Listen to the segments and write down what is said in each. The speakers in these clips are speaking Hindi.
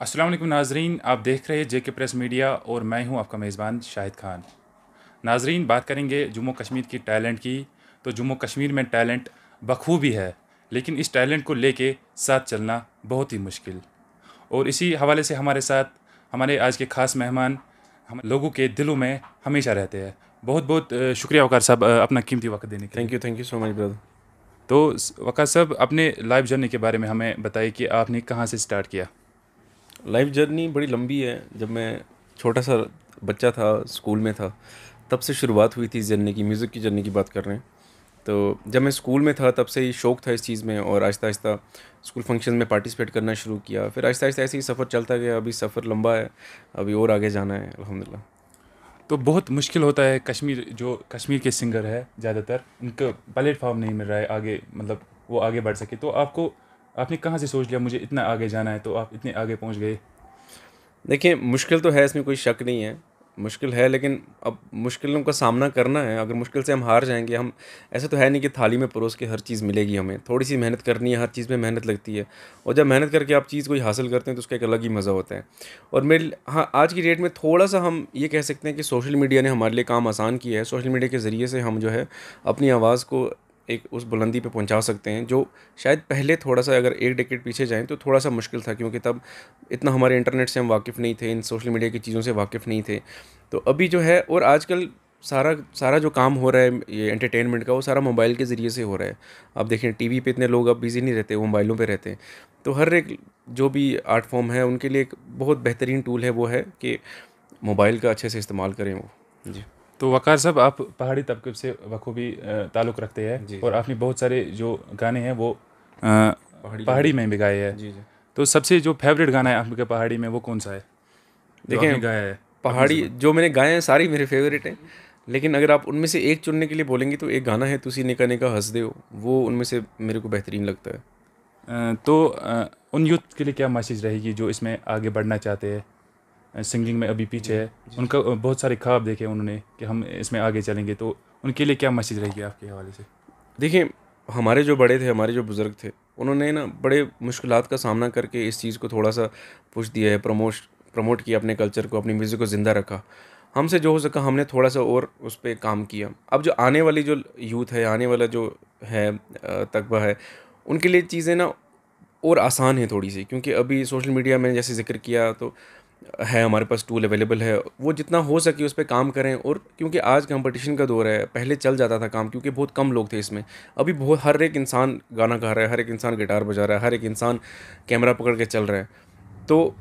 वालेकुम नाजरीन आप देख रहे हैं जे के प्रेस मीडिया और मैं हूं आपका मेज़बान शाहिद खान नाजरीन बात करेंगे जम्मू कश्मीर की टैलेंट की तो जम्मू कश्मीर में टैलेंट बखूबी है लेकिन इस टैलेंट को लेके साथ चलना बहुत ही मुश्किल और इसी हवाले से हमारे साथ हमारे आज के ख़ास मेहमान हम लोगों के दिलों में हमेशा रहते हैं बहुत बहुत शुक्रिया वकार साहब अपना कीमती वक्त देने के thank you thank you so much brother तो वकार साहब अपने लाइफ जर्नी के बारे में हमें बताइए कि आपने कहाँ से स्टार्ट किया लाइफ जर्नी बड़ी लंबी है जब मैं छोटा सा बच्चा था स्कूल में था तब से शुरुआत हुई थी इस जर्नी की म्यूज़िक की जर्नी की बात कर रहे हैं तो जब मैं स्कूल में था तब से ही शौक़ था इस चीज़ में और आहिस्ता आहिस्ता स्कूल फंक्शन में पार्टिसिपेट करना शुरू किया फिर आहिस्ता आहिस्ता ऐसे ही सफ़र चलता गया अभी सफ़र लंबा है अभी और आगे जाना है अलहमदिल्ला तो बहुत मुश्किल होता है कश्मीर जो कश्मीर के सिंगर है ज़्यादातर उनको प्लेटफॉर्म नहीं मिल रहा है आगे मतलब वो आगे बढ़ सके तो आपको आपने कहाँ से सोच लिया मुझे इतना आगे जाना है तो आप इतने आगे पहुँच गए देखिए मुश्किल तो है इसमें कोई शक नहीं है मुश्किल है लेकिन अब मुश्किलों का सामना करना है अगर मुश्किल से हम हार जाएंगे हम ऐसा तो है नहीं कि थाली में परोस के हर चीज़ मिलेगी हमें थोड़ी सी मेहनत करनी है हर चीज़ में मेहनत लगती है और जब मेहनत करके आप चीज़ कोई हासिल करते हैं तो उसका एक अलग ही मज़ा होता है और मेरे हाँ आज की डेट में थोड़ा सा हम ये कह सकते हैं कि सोशल मीडिया ने हमारे लिए काम आसान किया है सोशल मीडिया के ज़रिए से हम जो है अपनी आवाज़ को एक उस बुलंदी पे पहुंचा सकते हैं जो शायद पहले थोड़ा सा अगर एक डेकेट पीछे जाएं तो थोड़ा सा मुश्किल था क्योंकि तब इतना हमारे इंटरनेट से हम वाकिफ़ नहीं थे इन सोशल मीडिया की चीज़ों से वाकिफ़ नहीं थे तो अभी जो है और आजकल सारा सारा जो काम हो रहा है ये एंटरटेनमेंट का वो सारा मोबाइल के ज़रिए से हो रहा है आप देखें टीवी पे इतने लोग अब बिज़ी नहीं रहते वो मोबाइलों पे रहते हैं तो हर एक जो भी आर्ट फॉर्म है उनके लिए एक बहुत बेहतरीन टूल है वो है कि मोबाइल का अच्छे से इस्तेमाल करें वो जी तो वकार साहब आप पहाड़ी तबके से बखूबी ताल्लुक़ रखते हैं और आपने बहुत सारे जो गाने हैं वो पहाड़ी पहाड़ी में भी गाए हैं तो सबसे जो फेवरेट गाना है आपके पहाड़ी में वो कौन सा है देखें गाया है पहाड़ी जो मैंने गाए हैं सारे मेरे फेवरेट हैं लेकिन अगर आप उनमें से एक चुनने के लिए बोलेंगे तो एक गाना है तुसी निका निका हंस दे वो उनमें से मेरे को बेहतरीन लगता है तो उन यूथ के लिए क्या मैसेज रहेगी जो इसमें आगे बढ़ना चाहते हैं सिंगिंग में अभी पीछे है उनका बहुत सारे ख्वाब देखे उन्होंने कि हम इसमें आगे चलेंगे तो उनके लिए क्या मैसेज रहेगी आपके हवाले से देखिए हमारे जो बड़े थे हमारे जो बुज़ुर्ग थे उन्होंने ना बड़े मुश्किल का सामना करके इस चीज़ को थोड़ा सा पुश दिया है प्रमोश प्रमोट किया अपने कल्चर को अपनी म्यूज़िक को ज़िंदा रखा हमसे जो हो सका हमने थोड़ा सा और उस पर काम किया अब जो आने वाली जो यूथ है आने वाला जो है तकबा है उनके लिए चीज़ें ना और आसान है थोड़ी सी क्योंकि अभी सोशल मीडिया में जैसे जिक्र किया तो है हमारे पास टूल अवेलेबल है वो जितना हो सके उस पर काम करें और क्योंकि आज कंपटीशन का दौर है पहले चल जाता था काम क्योंकि बहुत कम लोग थे इसमें अभी बहुत हर एक इंसान गाना गा रहा है हर एक इंसान गिटार बजा रहा है हर एक इंसान कैमरा पकड़ के चल रहा है तो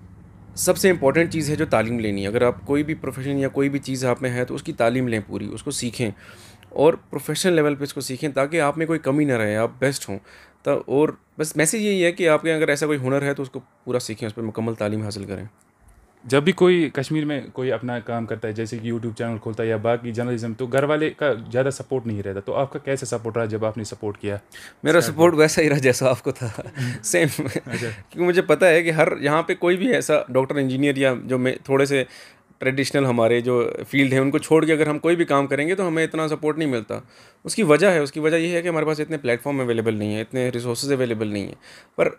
सबसे इम्पॉर्टेंट चीज़ है जो तालीम लेनी है अगर आप कोई भी प्रोफेशन या कोई भी चीज़ आप में है तो उसकी तालीम लें पूरी उसको सीखें और प्रोफेशनल लेवल पे इसको सीखें ताकि आप में कोई कमी ना रहे आप बेस्ट हों तो और बस मैसेज यही है कि आपके अगर ऐसा कोई हुनर है तो उसको पूरा सीखें उस पर मुकम्मल तालीम हासिल करें जब भी कोई कश्मीर में कोई अपना काम करता है जैसे कि यूट्यूब चैनल खोलता है या बाकी जर्नलिज्म तो घर वाले का ज़्यादा सपोर्ट नहीं रहता तो आपका कैसे सपोर्ट रहा जब आपने सपोर्ट किया मेरा सपोर्ट तो- वैसा ही रहा जैसा आपको था सेम अच्छा। क्योंकि मुझे पता है कि हर यहाँ पे कोई भी ऐसा डॉक्टर इंजीनियर या जो मैं थोड़े से ट्रेडिशनल हमारे जो फील्ड है उनको छोड़ के अगर हम कोई भी काम करेंगे तो हमें इतना सपोर्ट नहीं मिलता उसकी वजह है उसकी वजह यह है कि हमारे पास इतने प्लेटफॉर्म अवेलेबल नहीं है इतने रिसोर्सेज अवेलेबल नहीं है पर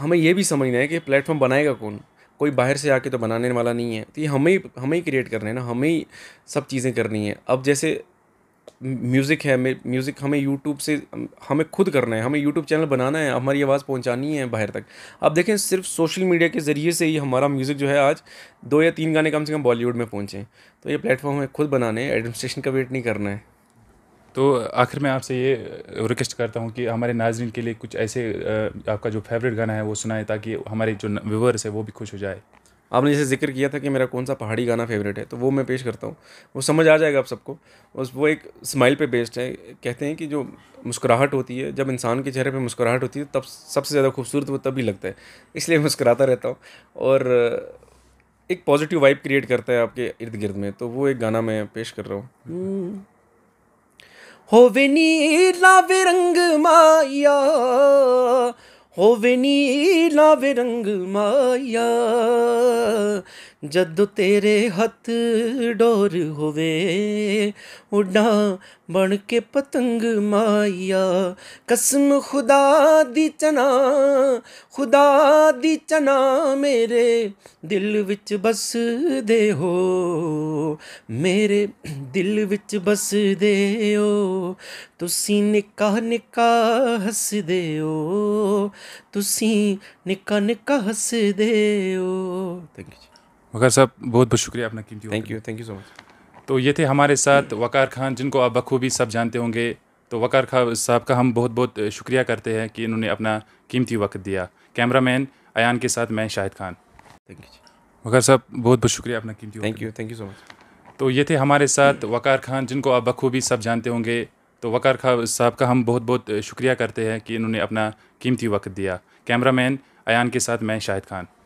हमें यह भी समझना है कि प्लेटफॉर्म बनाएगा कौन कोई बाहर से आके तो बनाने वाला नहीं है तो ये हमें हमें क्रिएट करना है ना हमें सब चीज़ें करनी है अब जैसे म्यूज़िक है म्यूज़िक हमें यूट्यूब से हमें खुद करना है हमें यूट्यूब चैनल बनाना है हमारी आवाज़ पहुंचानी है बाहर तक अब देखें सिर्फ सोशल मीडिया के ज़रिए से ही हमारा म्यूज़िक जो है आज दो या तीन गाने कम से कम बॉलीवुड में पहुँचें तो ये प्लेटफॉर्म हमें खुद बनाने है एडमिनिस्ट्रेशन का वेट नहीं करना है तो आखिर में आपसे ये रिक्वेस्ट करता हूँ कि हमारे नाजरन के लिए कुछ ऐसे आपका जो फेवरेट गाना है वो सुनाए ताकि हमारे जो व्यूवर्स है वो भी खुश हो जाए आपने जैसे जिक्र किया था कि मेरा कौन सा पहाड़ी गाना फेवरेट है तो वो मैं पेश करता हूँ वो समझ आ जाएगा आप सबको उस वो एक स्माइल पे बेस्ड है कहते हैं कि जो मुस्कुराहट होती है जब इंसान के चेहरे पे मुस्कुराहट होती है तब सबसे ज़्यादा खूबसूरत वो तभी लगता है इसलिए मुस्कुराता रहता हूँ और एक पॉजिटिव वाइब क्रिएट करता है आपके इर्द गिर्द में तो वो एक गाना मैं पेश कर रहा हूँ हम्म। ਹੋਵੇ ਨੀ ਲਾਵੇ ਰੰਗ ਮਾਇਆ ਹੋਵੇ ਨੀ ਲਾਵੇ ਰੰਗ ਮਾਇਆ ਜਦੋਂ ਤੇਰੇ ਹੱਥ ਡੋਰ ਹੋਵੇ ਉਡਾ ਬਣ ਕੇ ਪਤੰਗ ਮਾਇਆ ਕਸਮ ਖੁਦਾ ਦੀ ਚਨਾ ਖੁਦਾ ਦੀ ਚਨਾ ਮੇਰੇ ਦਿਲ ਵਿੱਚ ਬਸਦੇ ਹੋ ਮੇਰੇ ਦਿਲ ਵਿੱਚ ਬਸਦੇ ਹੋ ਤੁਸੀਂ ਨਿਕਾ ਨਿਕਾ ਹੱਸਦੇ ਹੋ ਤੁਸੀਂ ਨਿਕਾ ਨਿਕਾ ਹੱਸਦੇ ਹੋ ਥੈਂਕ ਯੂ वकार साहब बहुत बहुत शुक्रिया अपना कीमती thank you thank you so much तो ये थे हमारे साथ वकार खान जिनको आप बखूबी सब जानते होंगे तो वकार खान साहब का हम बहुत बहुत शुक्रिया करते हैं कि इन्होंने अपना कीमती वक्त दिया कैमरा मैन अयान के साथ मैं शाहिद खान थैंक यू वकार साहब बहुत बहुत शुक्रिया अपना कीमती thank you thank you so much तो ये थे हमारे साथ वकार खान जिनको आप बखूबी सब जानते होंगे तो वकार खान साहब का हम बहुत बहुत शुक्रिया करते हैं कि इन्होंने अपना कीमती वक्त दिया मैन अयान के साथ मैं शाहिद खान